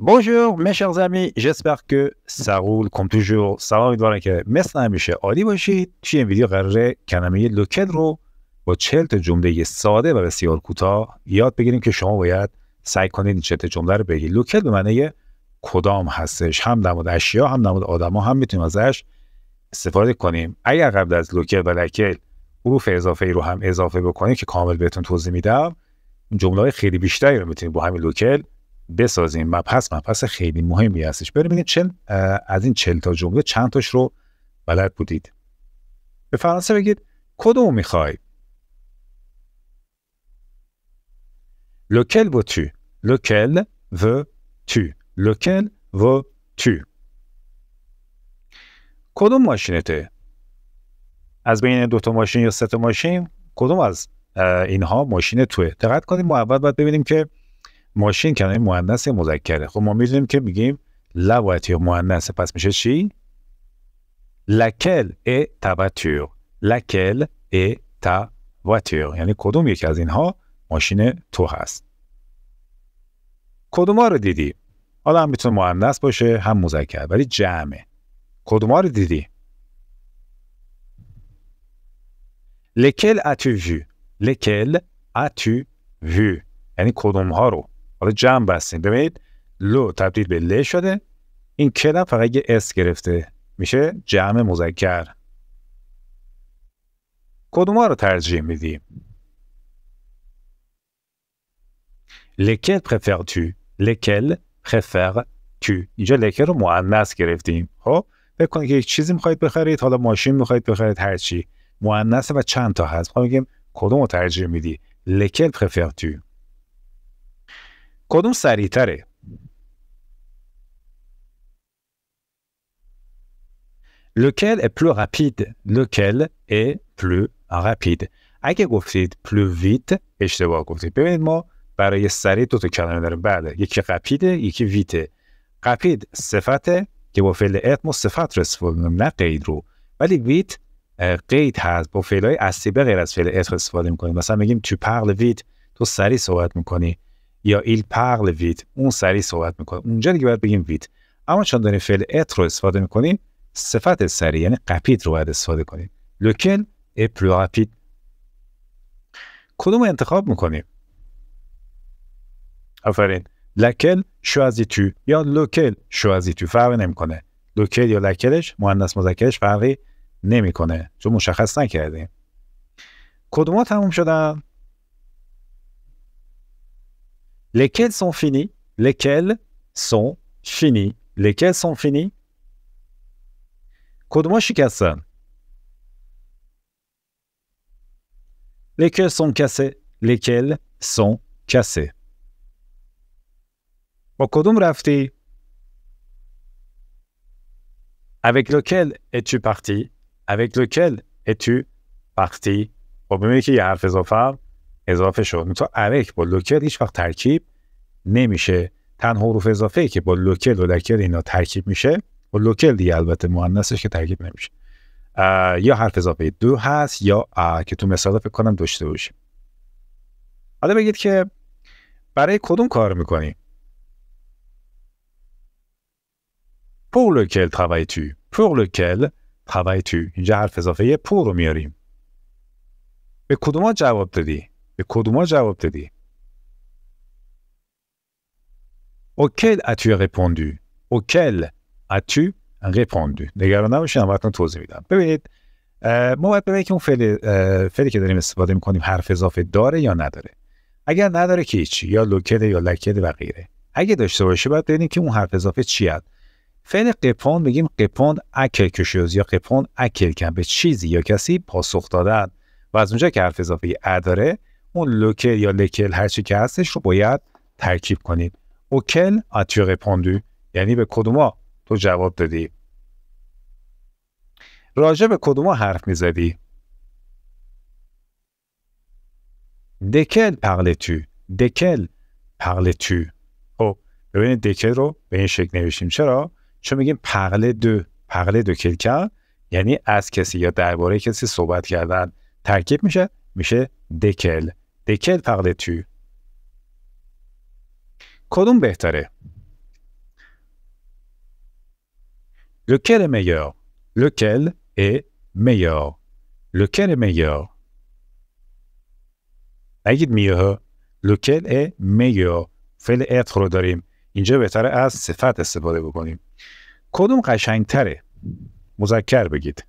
Bonjour mes chers amis, j'espère که سرول کم toujours سلام امیدوارم که مثل همیشه عالی باشید توی این ویدیو قراره کلمه لوکت رو با چهل تا جمله ساده و بسیار کوتاه یاد بگیریم که شما باید سعی کنید چلت تا جمله رو بگید لوکت به معنی کدام هستش هم در مورد اشیا هم در مورد آدما هم میتونیم ازش استفاده کنیم اگر قبل از لوکت و لکل حروف اضافه ای رو هم اضافه بکنیم که کامل بهتون توضیح میدم جمله خیلی بیشتری رو میتونید با همین لوکل بسازیم مبحث مبحث خیلی مهمی هستش بریم ببینید چند از این 40 تا جمله چند تاش رو بلد بودید به فرانسه بگید کدوم میخوای لوکل و تو لوکل و تو لوکل و تو کدوم ماشینته از بین دو تا ماشین یا سه تا ماشین کدوم از اینها ماشین توه دقت کنیم ما اول باید ببینیم که ماشین کلمه مهندس یا مذکره خب ما میدونیم که میگیم لوات یا مهندسه. پس میشه چی لکل ا لکل ا تواتور یعنی کدوم یکی از اینها ماشین تو هست کدوم ها رو دیدی حالا هم میتونه مهندس باشه هم مذکر ولی جمعه ها رو دیدی لکل اتو وو لکل اتو وو یعنی کدوم ها رو حالا جمع بستیم ببینید لو تبدیل به ل شده این کلم فقط یه اس گرفته میشه جمع مذکر کدومو رو ترجیح میدیم لکل پرفر تو لکل پرفر تو اینجا لکل رو مؤنث گرفتیم خب فکر کنید که یک چیزی میخواید بخرید حالا ماشین میخواید بخرید هرچی. مؤنث و چند تا هست ما میگیم کدوم رو ترجیح میدی لکل پرفر تو کدوم سریعتره؟ Lequel est plus rapide? Lequel est plus rapide? اگه گفتید plus vite اشتباه گفتید. ببینید ما برای سریع دو تا کلمه داریم. بله، یکی قپیده، یکی ویته. قپید صفته که با فعل ات ما صفت رسول نه قید رو. ولی ویت قید هست با فعلای اصلی به غیر از فعل ات استفاده میکنیم. مثلا میگیم تو پرل ویت تو سریع صحبت میکنی. یا ایل پرل ویت اون سری صحبت میکنه اونجا دیگه باید بگیم وید. اما چون داریم فعل ات رو استفاده میکنیم صفت سری یعنی قپید رو باید استفاده کنیم لوکل ا پلو کدوم انتخاب میکنیم آفرین لکل ازی تو یا لوکل شو شوازی تو فرق نمیکنه لوکل یا لکلش مهندس مذکرش فرقی نمیکنه چون مشخص نکردیم کدومات تموم شدن Lesquels sont finis Lesquels sont finis Lesquels sont finis Lesquelles Lesquels sont cassés Lesquels sont cassés Avec lequel es-tu parti Avec lequel es-tu parti اضافه شد تا الک با لوکل هیچ وقت ترکیب نمیشه تنها حروف اضافه ای که با لوکل و لکل اینا ترکیب میشه و لوکل دیگه البته مؤنثش که ترکیب نمیشه یا حرف اضافه دو هست یا که تو مثال فکر کنم داشته باشیم حالا بگید که برای کدوم کار میکنی پور لوکل travailles تو pour لوکل travailles تو اینجا حرف اضافه پور رو میاریم به کدوم جواب دادی به کدوما جواب دادی؟ اوکل اتو رپوندو اوکل اتو رپوندو نگران نباشین من براتون توضیح میدم ببینید ما باید ببینیم که اون فعل فعلی که داریم استفاده میکنیم حرف اضافه داره یا نداره اگر نداره که هیچ یا لوکل یا لکل و غیره اگه داشته باشه باید ببینیم که اون حرف اضافه چی هست فعل قپون بگیم قپون اکل کشوز یا قپون اکل کن به چیزی یا کسی پاسخ دادن و از اونجا که حرف اضافه ا داره اون لوکل یا لکل هر چی که هستش رو باید ترکیب کنید اوکل اتیو رپوندو یعنی به کدوما تو جواب دادی راجع به کدوما حرف میزدی دکل پغل تو دکل پغل تو خب ببینید دکل رو به این شکل نوشیم. چرا چون میگیم پغل دو پغل دو یعنی از کسی یا درباره کسی صحبت کردن ترکیب میشه میشه دکل Desquels parle tu Kodum بهتره؟ Lequel est meilleur? Lequel est meilleur? Lequel est meilleur? نگید میه Lequel est meilleur? فعل ات رو داریم. اینجا بهتره از صفت استفاده بکنیم. کدوم قشنگتره؟ مذکر بگید.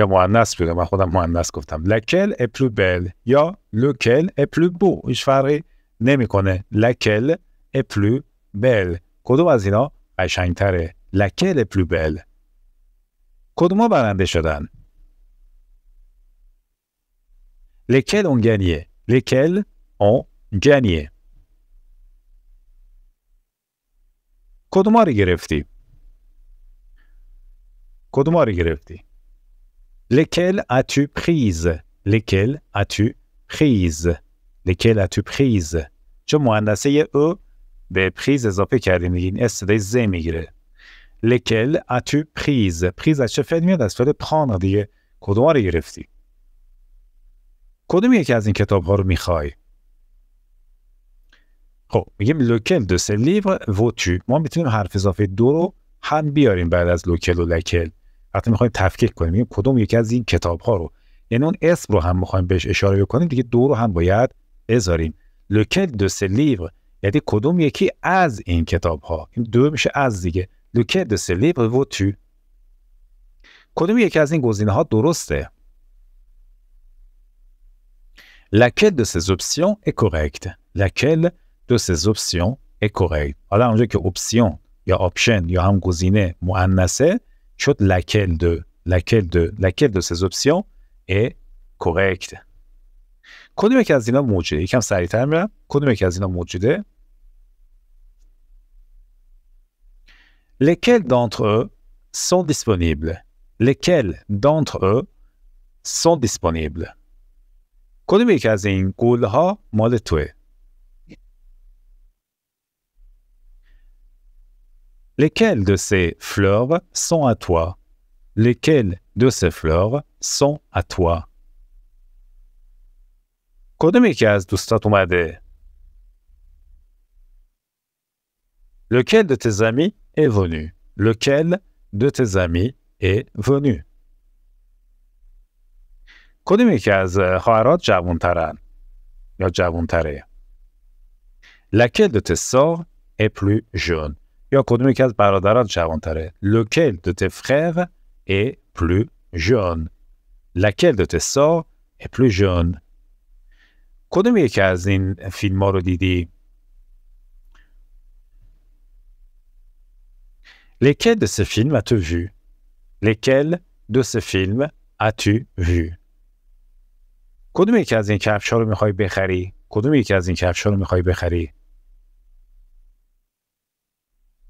یا مهندس بگم من خودم مهندس گفتم لکل اپلو بل یا لوکل اپلو بو هیچ فرقی نمیکنه لکل اپلو بل کدوم از اینا قشنگتره لکل اپلو بل کدوما برنده شدن لکل اون گنیه لکل اون گنیه رو گرفتی کدوم رو گرفتی Lesquelles as-tu prises Lesquelles as-tu prises Lesquelles as-tu prises چون مهندسه او به پریز اضافه کردیم دیگه این صدای ز میگیره لکل اتو پریز پریز از چه فعل میاد از فعل پانا دیگه کدوم رو گرفتی کدوم یکی از این کتاب ها رو میخوای خب میگیم لکل دو سه لیور ووتو ما میتونیم حرف اضافه دو رو هم بیاریم بعد از لوکل و لکل وقتی میخوایم تفکیک کنیم میگیم کدوم یکی از این کتاب ها رو یعنی اون اسم رو هم میخوایم بهش اشاره بکنیم دیگه دو رو هم باید بذاریم لوکل دو سلیو یعنی کدوم یکی از این کتاب ها این دو میشه از دیگه لوکل دو سلیو و تو کدوم یکی از این گزینه ها درسته لکه de ces اپسیون est کورکت لکل دو اپسیون est کورکت حالا اونجا که اپسیون یا آپشن یا هم گزینه مؤنثه sur laquelle de, laquelle de, laquelle de ces options est correcte. کدوم که از اینا موجوده یکم سریعتر میرم کدوم که از اینا موجوده Lesquels d'entre eux sont disponibles Lesquels d'entre eux sont disponibles کدوم یک از این گلها مال توه Lesquelles de ces fleurs sont à toi Lesquelles de ces fleurs sont à toi Lequel de tes amis est venu Lequel de tes amis est venu Laquelle de tes sorts est plus jeune یا کدوم یکی از برادران جوانتره لکل دو ت فرر ای پلو جون لکل دو ت سا ای پلو جون کدوم یکی از این فیلم ها رو دیدی؟ لکل دو سه فیلم اتو وی؟ لکل دو de فیلم اتو وی؟ کدوم یکی از این کفش ها رو میخوای بخری؟ کدوم یکی از این کفش ها رو میخوای بخری؟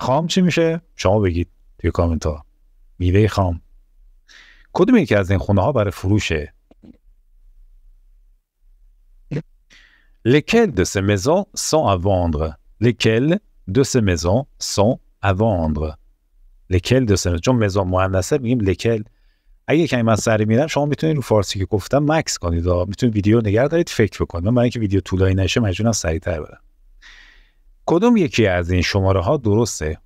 خام چی میشه شما بگید توی کامنت ها میوه خام کدوم یکی از این خونه ها برای فروشه لکل دو ces maisons sont لکل vendre Lesquelles de ces maisons sont à vendre Lesquelles de ces چون مزون مهندسه میگیم اگه کلمه از سری میرم شما میتونید رو فارسی که گفتم مکس کنید و میتونید ویدیو نگه دارید فکر بکنید من برای اینکه ویدیو طولایی نشه مجبورم سریعتر برم کدوم یکی از این شماره ها درسته؟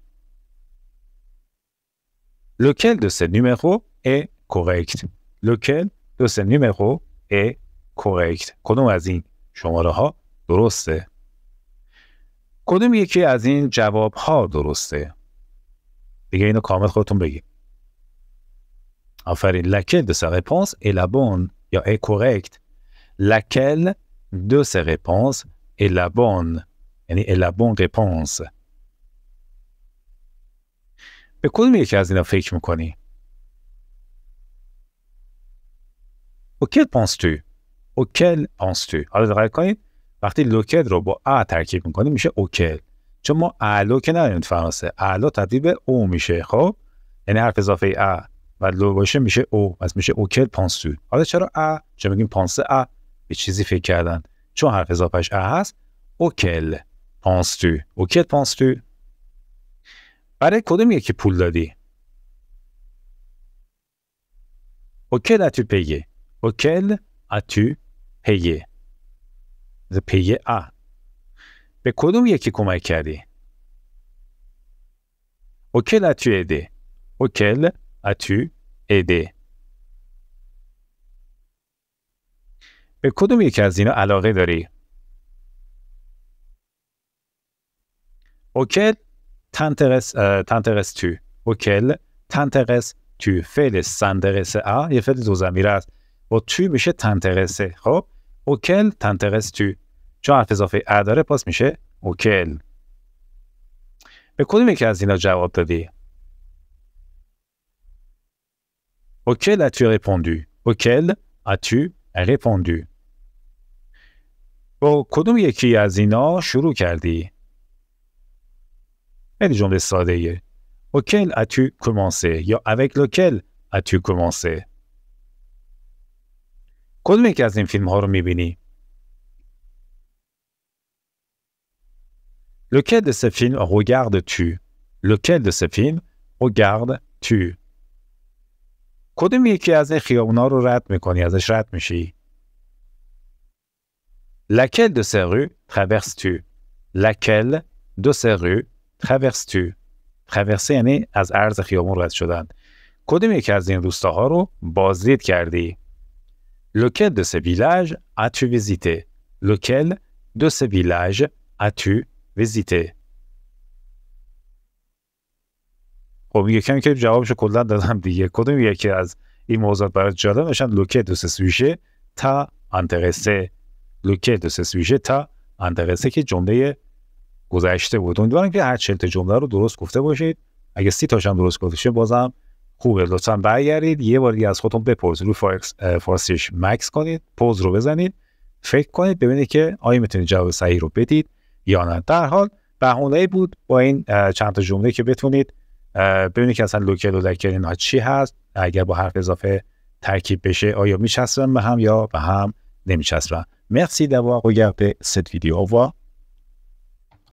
لوکل دو سه نیمه ا کوریکت لوکل دو سه نیمه ا کوریکت کدوم از این شماره ها درسته؟ کدوم یکی از این جواب ها درسته؟ دیگه اینو کامل خودتون بگیم آفرین لکل دو سه رپانس ای لابون یا ا کوریکت لکل دو سه رپانس ای لابون یعنی الا بون به کدوم یکی از اینا فکر میکنی؟ اوکل پانس تو اوکل پانس تو حالا دقت کنید وقتی لوکل رو با ا ترکیب میکنیم میشه اوکل چون ما الو که نداریم تو فرانسه الو تبدیل به او میشه خب یعنی حرف اضافه ا و لو باشه میشه او پس میشه اوکل پانس تو حالا چرا ا چون میگیم پانس ا به چیزی فکر کردن چون حرف اضافهش ا هست اوکل پانستو اوکیت پانستو برای کدوم یکی پول دادی اوکل اتو پیگه اوکل اتو پیگه پیگه آ. به کدوم یکی کمک کردی اوکل اتو ایده اوکل اتو ایده به کدوم یکی از اینا علاقه داری اوکل t'intéresse, euh, tintéresses اوکل Auquel tintéresses فعل s'intéresser à یه فعل دو است. با تو میشه تنترسه خب اوکل تنترس تو چون حرف اضافه ا داره پاس میشه اوکل به کدوم یکی از اینا جواب دادی اوکل ا تو اوکل ا تو répondu با کدوم یکی از اینا شروع کردی الجمله eh, Auquel as-tu commencé avec lequel as-tu commencé Lequel de ces films regardes-tu Lequel de ces films regardes-tu Laquelle de ces rues traverses-tu Laquelle de ces rues traverse تو یعنی از عرض خیابون رد شدن کدوم یکی از این روستاها رو بازدید کردی لوکل دو سه ویلاژ اتو ویزیته لوکل دو سه ویلاژ اتو ویزیته خب یکم که جوابشو کلا دادم دیگه کدوم یکی از این موضوعات برای جالب نشن لوکل دو سه سوژه تا انترسه لوکل دو سه تا انترسه که جمله گذشته بود امیدوارم که هر چلت جمله رو درست گفته باشید اگه سی تاش هم درست گفته بازم خوبه لطفا برگردید یه بار دیگه از خودتون بپرسید رو فارسیش مکس کنید پوز رو بزنید فکر کنید ببینید که آیا میتونید جواب صحیح رو بدید یا نه در حال بهونه بود با این چند تا جمله که بتونید ببینید که اصلا لوکل و لکل اینا چی هست اگر با حرف اضافه ترکیب بشه آیا میچسبن به هم یا به هم نمیچسبن مرسی دوا اگر cette vidéo. ویدیو